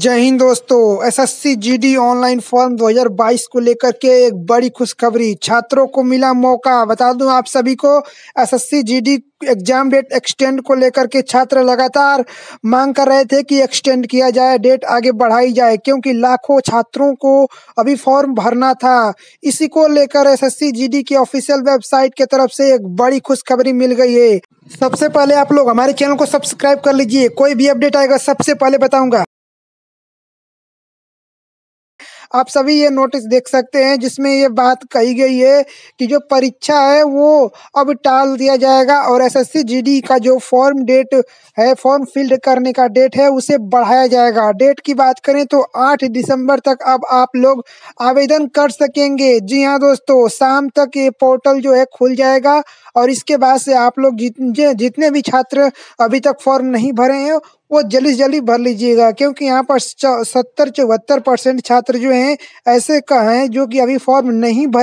जय हिंद दोस्तों SSC GD online form 2022 को लेकर के एक बड़ी खुशखबरी छात्रों को मिला मौका बता दूं आप सभी को SSC GD exam date extend को लेकर के छात्र लगातार मांग कर रहे थे कि एक्सटेंड किया जाए डेट आगे बढ़ाई जाए क्योंकि लाखों छात्रों को अभी फॉर्म भरना था इसी को लेकर एसएससी जीडी की ऑफिशियल वेबसाइट के तरफ से एक बड़ी खुशखबरी मिल गई है सबसे पहले आप लोग हमारे चैनल को सब्सक्राइब कर लीजिए कोई भी अपडेट आएगा सबसे पहले बताऊंगा आप सभी ये नोटिस देख सकते हैं जिसमें ये बात कही गई है कि जो परीक्षा है वो अब टाल दिया जाएगा और एसएससी जीडी का जो फॉर्म डेट है फॉर्म फिल्ड करने का डेट है उसे बढ़ाया जाएगा डेट की बात करें तो 8 दिसंबर तक अब आप लोग आवेदन कर सकेंगे जी हाँ दोस्तों शाम तक ये पोर्टल जो है खुल जाएगा और इसके बाद से आप लोग जितने जितने भी छात्र अभी तक फॉर्म नहीं भरे हैं वो जल्दी जल्दी भर लीजिएगा क्योंकि यहाँ पर सत्तर चौहत्तर परसेंट छात्र जो हैं ऐसे का हैं जो कि अभी फॉर्म नहीं भरे